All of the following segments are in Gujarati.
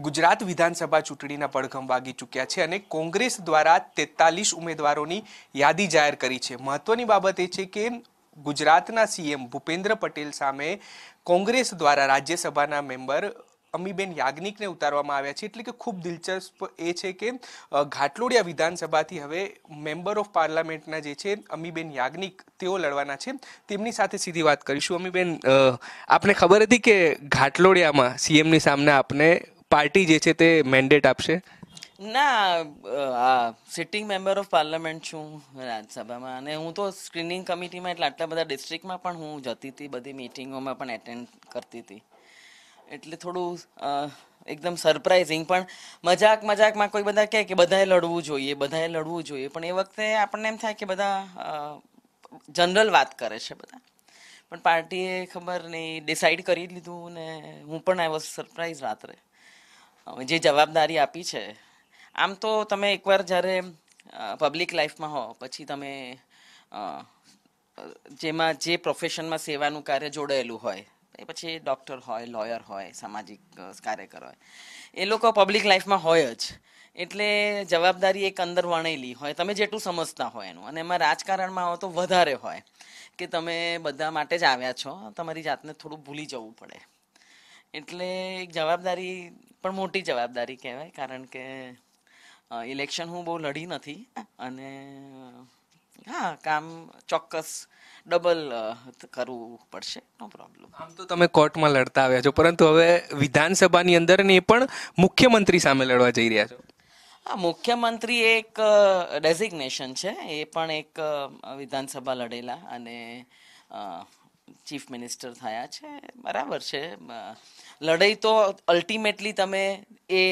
ગુજરાત વિધાનસભા ચૂંટણીના પડઘમ વાગી ચૂક્યા છે અને કોંગ્રેસ દ્વારા તેતાલીસ ઉમેદવારોની યાદી જાહેર કરી છે મહત્વની બાબત એ છે કે ગુજરાતના સીએમ ભૂપેન્દ્ર પટેલ સામે કોંગ્રેસ દ્વારા રાજ્યસભાના મેમ્બર અમીબેન યાજ્ઞિકને ઉતારવામાં આવ્યા છે એટલે કે ખૂબ દિલચસ્પ એ છે કે ઘાટલોડિયા વિધાનસભાથી હવે મેમ્બર ઓફ પાર્લામેન્ટના જે છે અમીબેન યાજ્ઞિક તેઓ લડવાના છે તેમની સાથે સીધી વાત કરીશું અમીબેન આપને ખબર હતી કે ઘાટલોડિયામાં સીએમની સામે આપને પાર્ટી જે છે તે મેન્ડેટ આપશે ના આ સિટિંગ મેમ્બર ઓફ પાર્લામેન્ટ છું રાજ્યસભામાં અને હું તો સ્ક્રીનિંગ કમિટીમાં એટલે આટલા બધા ડિસ્ટ્રિક્ટમાં પણ હું જતી હતી બધી મિટિંગોમાં પણ એટેન્ડ કરતી હતી એટલે થોડું એકદમ સરપ્રાઇઝિંગ પણ મજાક મજાકમાં કોઈ બધા કહે કે બધાએ લડવું જોઈએ બધાએ લડવું જોઈએ પણ એ વખતે આપણને એમ થાય કે બધા જનરલ વાત કરે છે બધા પણ પાર્ટીએ ખબર નહીં ડિસાઇડ કરી લીધું ને હું પણ આઈ વોઝ સરપ્રાઇઝ રાત્રે જે જવાબદારી આપી છે આમ તો તમે એકવાર જ્યારે પબ્લિક લાઈફમાં હો પછી તમે જેમાં જે પ્રોફેશનમાં સેવાનું કાર્ય જોડાયેલું હોય એ પછી ડૉક્ટર હોય લોયર હોય સામાજિક કાર્યકર હોય એ લોકો પબ્લિક લાઈફમાં હોય જ એટલે જવાબદારી એક અંદર વણેલી હોય તમે જેટલું સમજતા હોય એનું અને એમાં રાજકારણમાં આવો તો વધારે હોય કે તમે બધા માટે જ આવ્યા છો તમારી જાતને થોડું ભૂલી જવું પડે એટલે એક જવાબદારી પણ મોટી જવાબદારી કહેવાય કારણ કે ઇલેક્શન હું બહુ લડી નથી અને હા કામ ચોક્કસ ડબલ કરવું પડશે નો પ્રોબ્લેમ આમ તો તમે કોર્ટમાં લડતા આવ્યા છો પરંતુ હવે વિધાનસભાની અંદર ને પણ મુખ્યમંત્રી સામે લડવા જઈ રહ્યા છો હા મુખ્યમંત્રી એક ડેઝિગ્નેશન છે એ પણ એક વિધાનસભા લડેલા અને ચીફ મિનિસ્ટર થયા છે બરાબર છે લડાઈ તો અલ્ટિમેટલી તમે એ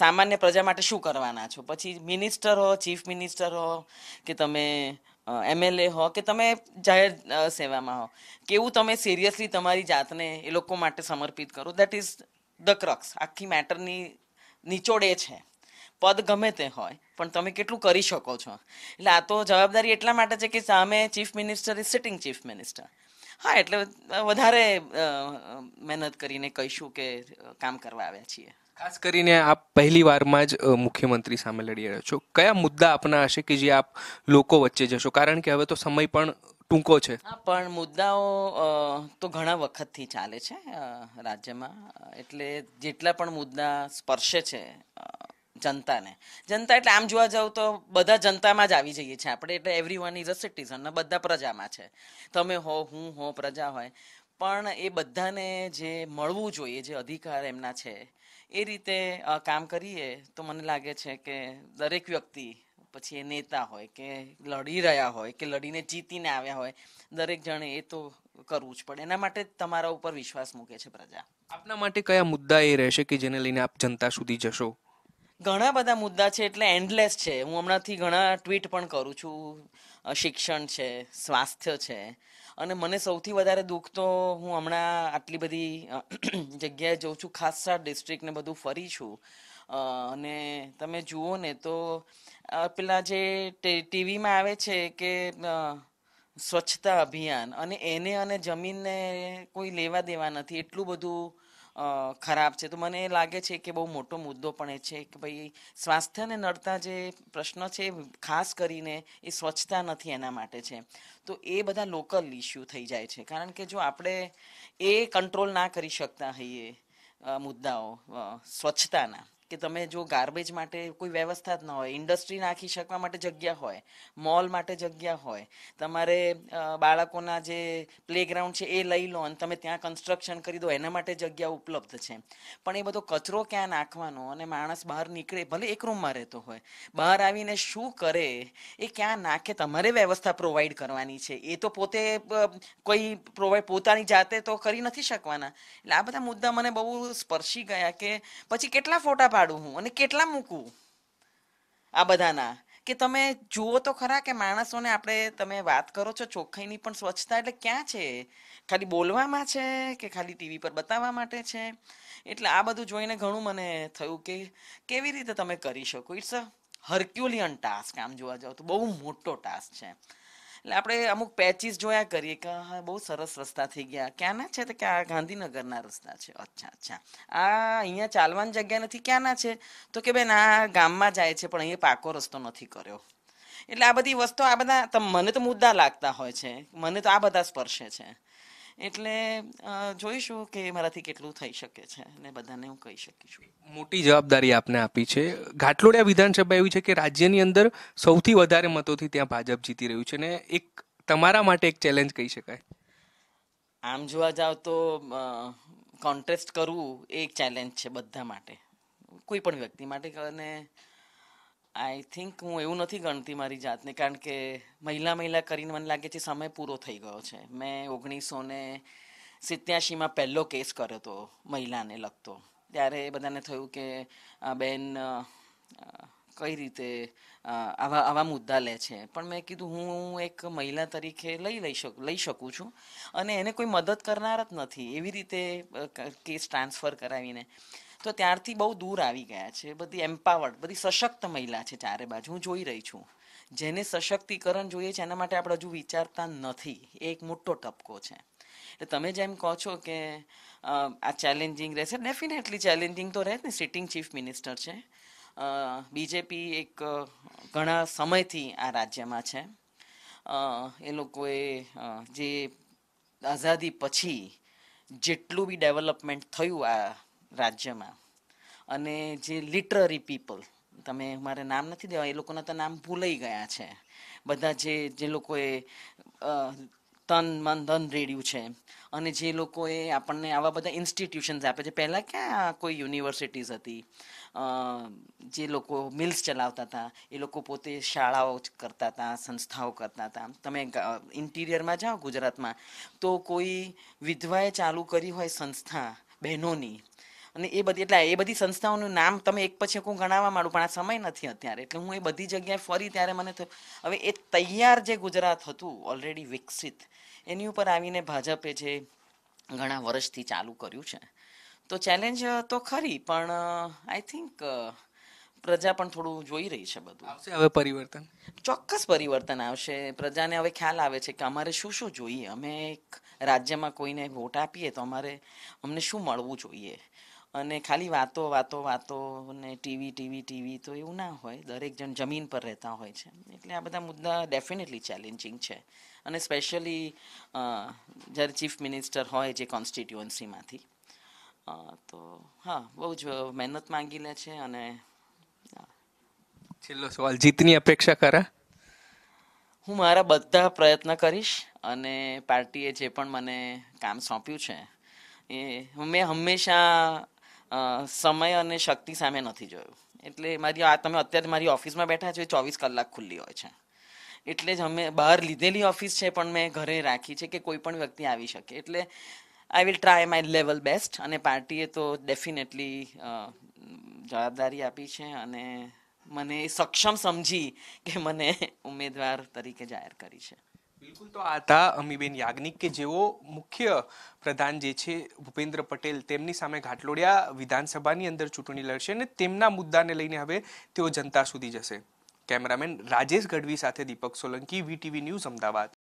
સામાન્ય પ્રજા માટે શું કરવાના છો પછી મિનિસ્ટર હો ચીફ મિનિસ્ટર હો કે તમે એમએલએ હો કે તમે જાહેર સેવામાં હો કેવું તમે સિરિયસલી તમારી જાતને એ લોકો માટે સમર્પિત કરો દેટ ઇઝ ધ ક્રક્સ આખી મેટરની નીચોડે છે પદ ગમે તે હોય પણ તમે કેટલું કરી શકો છો એટલે આ તો જવાબદારી એટલા માટે છે કે સામે chief minister is sitting chief minister હા એટલે વધારે મહેનત કરીને કહીશું કે કામ કરવા આવ્યા છીએ ખાસ કરીને આપ પહેલી વારમાં જ મુખ્યમંત્રી સામે લડી રહ્યા છો કયા મુદ્દા આપના હશે કે જે આપ લોકો વચ્ચે જશો કારણ કે હવે તો સમય પણ ટૂંકો છે પણ મુદ્દાઓ તો ઘણા વખતથી ચાલે છે રાજ્યમાં એટલે જેટલા પણ મુદ્દા સ્પર્શે છે જનતાને જનતા એટલે આમ જોવા જાવ તો બધા જનતામાં જ આવી જઈએ છીએ આપણે એટલે everyone is a citizen ને બધા પ્રજામાં છે તમે હો હું હો પ્રજા હોય પણ એ બધાને જે મળવું જોઈએ જે અધિકાર એમના છે એ રીતે કામ કરીએ તો મને લાગે છે કે દરેક વ્યક્તિ પછી એ નેતા હોય કે લડી રહ્યા હોય કે લડીને જીતીને આવ્યા હોય દરેક જણે એ તો કરવું જ પડે એના માટે તમારા ઉપર વિશ્વાસ મૂકે છે પ્રજા આપના માટે કયા મુદ્દા એ રહેશે કે જેને લઈને આપ જનતા સુધી જશો ઘણા બધા મુદ્દા છે એટલે એન્ડલેસ છે હું હમણાંથી ઘણા ટ્વીટ પણ કરું છું શિક્ષણ છે સ્વાસ્થ્ય છે અને મને સૌથી વધારે દુઃખ તો હું હમણાં આટલી બધી જગ્યાએ જઉં છું ખાસા ડિસ્ટ્રિક્ટને બધું ફરી છું અને તમે જુઓ ને તો પેલા જે ટીવીમાં આવે છે કે સ્વચ્છતા અભિયાન અને એને અને જમીનને કોઈ લેવા દેવા નથી એટલું બધું ખરાબ છે તો મને લાગે છે કે બહુ મોટો મુદ્દો પણ એ છે કે ભાઈ સ્વાસ્થ્યને નડતા જે પ્રશ્ન છે ખાસ કરીને એ સ્વચ્છતા નથી એના માટે છે તો એ બધા લોકલ ઇસ્યુ થઈ જાય છે કારણ કે જો આપણે એ કંટ્રોલ ના કરી શકતા હોઈએ મુદ્દાઓ સ્વચ્છતાના કે તમે જો ગાર્બેજ માટે કોઈ વ્યવસ્થા જ ન હોય ઇન્ડસ્ટ્રી નાખી શકવા માટે જગ્યા હોય મોલ માટે જગ્યા હોય તમારે બાળકોના જે પ્લેગ્રાઉન્ડ છે એ લઈ લો અને તમે ત્યાં કન્સ્ટ્રક્શન કરી દો એના માટે જગ્યા ઉપલબ્ધ છે પણ એ બધો કચરો ક્યાં નાખવાનો અને માણસ બહાર નીકળે ભલે એક રૂમમાં રહેતો હોય બહાર આવીને શું કરે એ ક્યાં નાખે તમારે વ્યવસ્થા પ્રોવાઈડ કરવાની છે એ તો પોતે કોઈ પ્રોવાઈડ પોતાની જાતે તો કરી નથી શકવાના એટલે આ બધા મુદ્દા મને બહુ સ્પર્શી ગયા કે પછી કેટલા ફોટા પાડું હું અને કેટલા મૂકું આ બધાના કે તમે જુઓ તો ખરા કે માણસોને આપણે તમે વાત કરો છો ચોખ્ખાઈની પણ સ્વચ્છતા એટલે ક્યાં છે ખાલી બોલવામાં છે કે ખાલી ટીવી પર બતાવવા માટે છે એટલે આ બધું જોઈને ઘણું મને થયું કે કેવી રીતે તમે કરી શકો ઇટ્સ અ હર્ક્યુલિયન ટાસ્ક આમ જોવા જાઓ તો બહુ મોટો ટાસ્ક છે એટલે આપણે અમુક પેચીસ જોયા કરીએ કે હા બહુ સરસ રસ્તા થઈ ગયા ક્યાંના છે તો કે આ ગાંધીનગરના રસ્તા છે અચ્છા અચ્છા આ અહીંયા ચાલવાની જગ્યા નથી ક્યાંના છે તો કે બેન આ ગામમાં જાય છે પણ અહીંયા પાકો રસ્તો નથી કર્યો એટલે આ બધી વસ્તુ આ બધા મને તો મુદ્દા લાગતા હોય છે મને તો આ બધા સ્પર્શે છે એટલે જોઈશું કે મારાથી કેટલું થઈ શકે છે અને બધાને હું કહી શકીશું મોટી જવાબદારી આપને આપી છે ઘાટલોડિયા વિધાનસભા એવી છે કે રાજ્યની અંદર સૌથી વધારે મતોથી ત્યાં ભાજપ જીતી રહ્યું છે ને એક તમારા માટે એક ચેલેન્જ કહી શકાય આમ જોવા જાવ તો કોન્ટેસ્ટ કરવું એ એક ચેલેન્જ છે બધા માટે કોઈ પણ વ્યક્તિ માટે અને આઈ થિંક હું એવું નથી ગણતી મારી જાતને કારણ કે મહિલા મહિલા કરીને મને લાગે છે સમય પૂરો થઈ ગયો છે મેં ઓગણીસો ને સિત્યાસીમાં પહેલો કેસ કર્યો હતો મહિલાને લગતો ત્યારે બધાને થયું કે આ બેન કઈ રીતે આવા આવા મુદ્દા લે છે પણ મેં કીધું હું એક મહિલા તરીકે લઈ લઈ શકું લઈ શકું છું અને એને કોઈ મદદ કરનાર જ નથી એવી રીતે કેસ ટ્રાન્સફર કરાવીને તો ત્યારથી બહુ દૂર આવી ગયા છે બધી એમ્પાવર્ડ બધી સશક્ત મહિલા છે ચારે બાજુ હું જોઈ રહી છું જેને સશક્તિકરણ જોઈએ છે એના માટે આપણે હજુ વિચારતા નથી એ એક મોટો ટપકો છે એટલે તમે જેમ કહો છો કે આ ચેલેન્જિંગ રહેશે ડેફિનેટલી ચેલેન્જિંગ તો રહે ને સિટિંગ ચીફ મિનિસ્ટર છે બીજેપી એક ઘણા સમયથી આ રાજ્યમાં છે એ લોકોએ જે આઝાદી પછી જેટલું બી ડેવલપમેન્ટ થયું આ રાજ્યમાં અને જે લિટરરી પીપલ તમે મારે નામ નથી દેવા એ લોકોના તો નામ ભૂલાઈ ગયા છે બધા જે જે લોકોએ તન મન ધન રેડ્યું છે અને જે લોકોએ આપણને આવા બધા ઇન્સ્ટિટ્યુશન્સ આપે છે પહેલાં ક્યાં કોઈ યુનિવર્સિટીઝ હતી જે લોકો મિલ્સ ચલાવતા હતા એ લોકો પોતે શાળાઓ કરતા હતા સંસ્થાઓ કરતા હતા તમે ઇન્ટિરિયરમાં જાઓ ગુજરાતમાં તો કોઈ વિધવાએ ચાલુ કરી હોય સંસ્થા બહેનોની અને એ બધી એટલે એ બધી સંસ્થાઓનું નામ તમે એક પછી હું ગણાવવા માંડું પણ આ સમય નથી અત્યારે એટલે હું એ બધી જગ્યાએ ફરી ત્યારે મને થયું હવે એ તૈયાર જે ગુજરાત હતું ઓલરેડી વિકસિત એની ઉપર આવીને ભાજપે જે ઘણા વર્ષથી ચાલુ કર્યું છે તો ચેલેન્જ તો ખરી પણ આઈ થિંક પ્રજા પણ થોડું જોઈ રહી છે બધું આવશે હવે પરિવર્તન ચોક્કસ પરિવર્તન આવશે પ્રજાને હવે ખ્યાલ આવે છે કે અમારે શું શું જોઈએ અમે એક રાજ્યમાં કોઈને વોટ આપીએ તો અમારે અમને શું મળવું જોઈએ અને ખાલી વાતો વાતો વાતો ને ટીવી ટીવી ટીવી તો એવું ના હોય દરેક જણ જમીન પર રહેતા હોય છે એટલે આ બધા મુદ્દા ડેફિનેટલી ચેલેન્જિંગ છે અને સ્પેશિયલી જ્યારે ચીફ મિનિસ્ટર હોય જે કોન્સ્ટિટ્યુઅન્સીમાંથી તો હા બહુ જ મહેનત માંગી લે છે અને છેલ્લો સવાલ જીતની અપેક્ષા કરા હું મારા બધા પ્રયત્ન કરીશ અને પાર્ટીએ જે પણ મને કામ સોંપ્યું છે એ મેં હંમેશા સમય અને શક્તિ સામે નથી જોયું એટલે મારી આ તમે અત્યારે મારી ઓફિસમાં બેઠા છો એ ચોવીસ કલાક ખુલ્લી હોય છે એટલે જ અમે બહાર લીધેલી ઓફિસ છે પણ મેં ઘરે રાખી છે કે કોઈ પણ વ્યક્તિ આવી શકે એટલે I will try my level best અને પાર્ટીએ તો ડેફિનેટલી જવાબદારી આપી છે અને મને સક્ષમ સમજી કે મને ઉમેદવાર તરીકે જાહેર કરી છે બિલકુલ તો આ હતા અમીબેન યાજ્ઞિક કે જેઓ મુખ્ય પ્રધાન જે છે ભૂપેન્દ્ર પટેલ તેમની સામે ઘાટલોડિયા વિધાનસભાની અંદર ચૂંટણી લડશે અને તેમના મુદ્દાને લઈને હવે તેઓ જનતા સુધી જશે કેમેરામેન રાજેશ ગઢવી સાથે દીપક સોલંકી વીટીવી ન્યૂઝ અમદાવાદ